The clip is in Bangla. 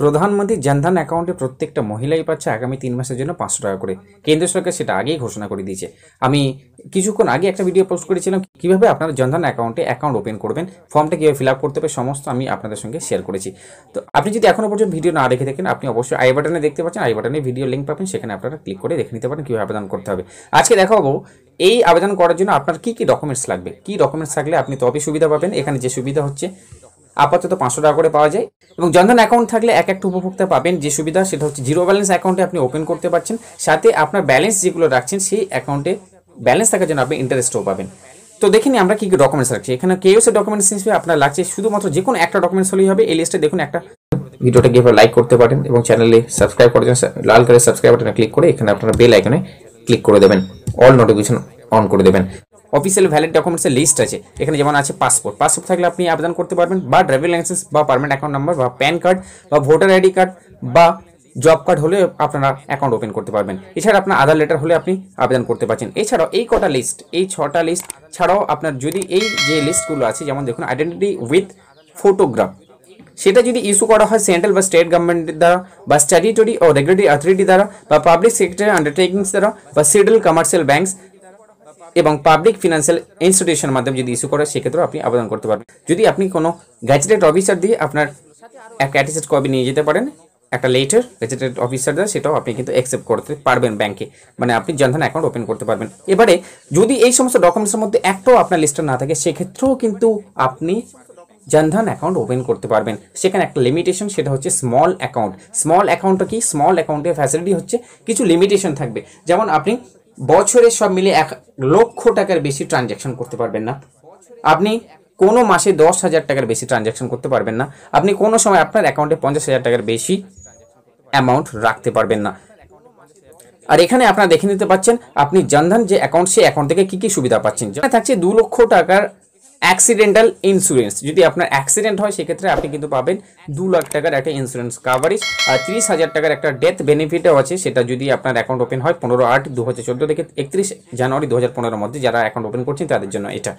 প্রধানমন্ত্রী জনধন অ্যাকাউন্টে প্রত্যেকটা মহিলাই পাচ্ছে আগামী তিন মাসের জন্য পাঁচশো টাকা করে কেন্দ্র সরকার সেটা আগেই ঘোষণা করে দিয়েছে আমি কিছুক্ষণ আগে একটা ভিডিও পোস্ট করেছিলাম কীভাবে আপনারা জনধন অ্যাকাউন্টে অ্যাকাউন্ট ওপেন করবেন ফর্মটা কীভাবে ফিল আপ করতে হবে সমস্ত আমি আপনাদের সঙ্গে শেয়ার করেছি তো আপনি যদি এখনও পর্যন্ত ভিডিও না দেখে থাকেন আপনি অবশ্যই আই বাটনে দেখতে পাচ্ছেন আই বাটনে ভিডিও লিঙ্ক পাবেন সেখানে আপনারা ক্লিক করে দেখে নিতে পারেন কীভাবে আবেদন করতে হবে আজকে দেখাবো এই আবেদন করার জন্য আপনার কী কী ডকুমেন্টস লাগবে কী ডকুমেন্টস থাকলে আপনি তবে সুবিধা পাবেন এখানে যে সুবিধা হচ্ছে আপাতত পাঁচশো টাকা করে পাওয়া যায় এবং জনধন অ্যাকাউন্ট থাকলে এক একটা উপভোক্তা পাবেন যে সুবিধা সেটা হচ্ছে জিরো ব্যালেন্স অ্যাকাউন্টে আপনি ওপেন করতে পারছেন সাথে আপনার ব্যালেন্স যেগুলো রাখছেন সেই অ্যাকাউন্টে ব্যালেন্স থাকার জন্য আপনি ইন্টারেস্টও পাবেন তো দেখিনি আমরা কী কী ডকুমেন্টস রাখছি এখানে কেউসের ডকুমেন্টস হিসেবে আপনার লাগছে শুধুমাত্র যে কোনো একটা ডকুমেন্টস হলেই হবে এই লিস্টে দেখুন একটা ভিডিওটা গিয়ে লাইক করতে পারেন এবং চ্যানেলে সাবস্ক্রাইব করার জন্য লাল কালারের সাবস্ক্রাইব বাটনে ক্লিক করে এখানে আপনারা বেল আইকনে ক্লিক করে দেবেন অল নোটিফিকেশন অন করে দেবেন অফিসিয়াল ভ্যালিড ডকুমেন্টসের লিস্ট আছে এখানে যেমন আছে পাসপোর্ট পাসপোর্ট থাকলে আপনি আবেদন করতে পারবেন বা ড্রাইভিং লাইসেন্স বা পারমানেন্ট অ্যাকাউন্ট নাম্বার বা প্যান কার্ড বা ভোটার আইডি কার্ড বা জব কার্ড হলে আপনারা অ্যাকাউন্ট ওপেন করতে পারবেন এছাড়া আপনার আধার লেটার হলে আপনি আবেদন করতে পারছেন এছাড়াও এই কটা লিস্ট এই ছটা লিস্ট ছাড়াও আপনার যদি এই যে লিস্টগুলো আছে যেমন দেখুন আইডেন্টিটি উইথ ফটোগ্রাফ সেটা যদি ইস্যু করা হয় সেন্ট্রাল বা স্টেট গভর্নমেন্টের দ্বারা বা স্ট্যাটিটরি ও রেগুলেটরি অথরিটি দ্বারা বা পাবলিক সেক্টর আন্ডারটেকিংস দ্বারা বা সিডল কমার্শিয়াল ব্যাংকস এবং পাবলিক ফিনান্সিয়াল ইনস্টিটিউশনের মাধ্যমে যদি ইস্যু করে সেক্ষেত্রেও আপনি আবেদন করতে পারবেন যদি আপনি কোনো গ্যাজেটেড অফিসার দিয়ে আপনার এক অ্যাটিসেড কপি নিয়ে যেতে পারেন একটা লেটার গ্যাজেটেড অফিসার দেওয়া সেটাও আপনি কিন্তু অ্যাকসেপ্ট করতে পারবেন ব্যাংকে মানে আপনি জনধন অ্যাকাউন্ট ওপেন করতে পারবেন এবারে যদি এই সমস্ত ডকুমেন্টসের মধ্যে একটাও আপনার লিস্টটা না থাকে সেক্ষেত্রেও কিন্তু আপনি জনধন অ্যাকাউন্ট ওপেন করতে পারবেন সেখানে একটা লিমিটেশন সেটা হচ্ছে স্মল অ্যাকাউন্ট স্মল অ্যাকাউন্টটা কি স্মল অ্যাকাউন্টের ফ্যাসিলিটি হচ্ছে কিছু লিমিটেশন থাকবে যেমন আপনি বছরে সব মিলে এক লক্ষ টাকার বেশি ট্রানজ্যাকশন করতে পারবেন না আপনি কোনো মাসে দশ হাজার টাকার বেশি ট্রানজ্যাকশন করতে পারবেন না আপনি কোনো সময় আপনার অ্যাকাউন্টে পঞ্চাশ হাজার টাকার বেশি অ্যামাউন্ট রাখতে পারবেন না আর এখানে আপনারা দেখে নিতে পাচ্ছেন আপনি জনধন যে অ্যাকাউন্ট সেই অ্যাকাউন্ট থেকে কী কী সুবিধা পাচ্ছেন থাকছে দু লক্ষ টাকার অ্যাক্সিডেন্টাল ইন্স্যুরেন্স যদি আপনার অ্যাক্সিডেন্ট হয় সেক্ষেত্রে আপনি কিন্তু পাবেন দু লাখ টাকার একটা ইন্স্যুরেন্স কাভারেজ আর ত্রিশ হাজার টাকার একটা ডেথ বেনিফিটও আছে সেটা যদি আপনার অ্যাকাউন্ট ওপেন হয় পনেরো আট দু হাজার চোদ্দো থেকে একত্রিশ জানুয়ারি দু হাজার পনেরোর মধ্যে যারা অ্যাকাউন্ট ওপেন করছেন তাদের জন্য এটা